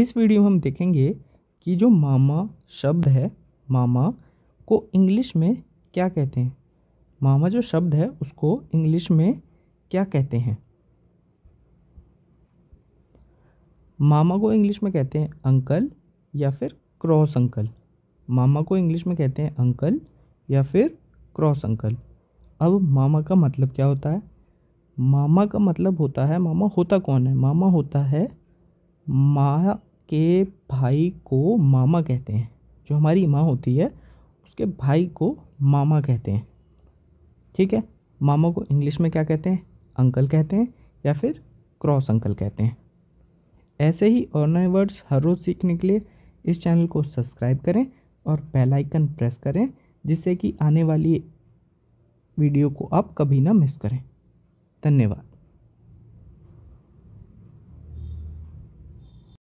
इस वीडियो में हम देखेंगे कि जो मामा शब्द है मामा को इंग्लिश में क्या कहते हैं मामा जो शब्द है उसको इंग्लिश में क्या कहते हैं मामा को इंग्लिश में कहते हैं अंकल या फिर क्रॉस अंकल मामा को इंग्लिश में कहते हैं अंकल या फिर क्रॉस अंकल अब मामा का मतलब क्या होता है मामा का मतलब होता है मामा होता कौन है मामा होता है माँ के भाई को मामा कहते हैं जो हमारी माँ होती है उसके भाई को मामा कहते हैं ठीक है मामा को इंग्लिश में क्या कहते हैं अंकल कहते हैं या फिर क्रॉस अंकल कहते हैं ऐसे ही और नए वर्ड्स हर रोज़ सीखने के लिए इस चैनल को सब्सक्राइब करें और बेल आइकन प्रेस करें जिससे कि आने वाली वीडियो को आप कभी ना मिस करें धन्यवाद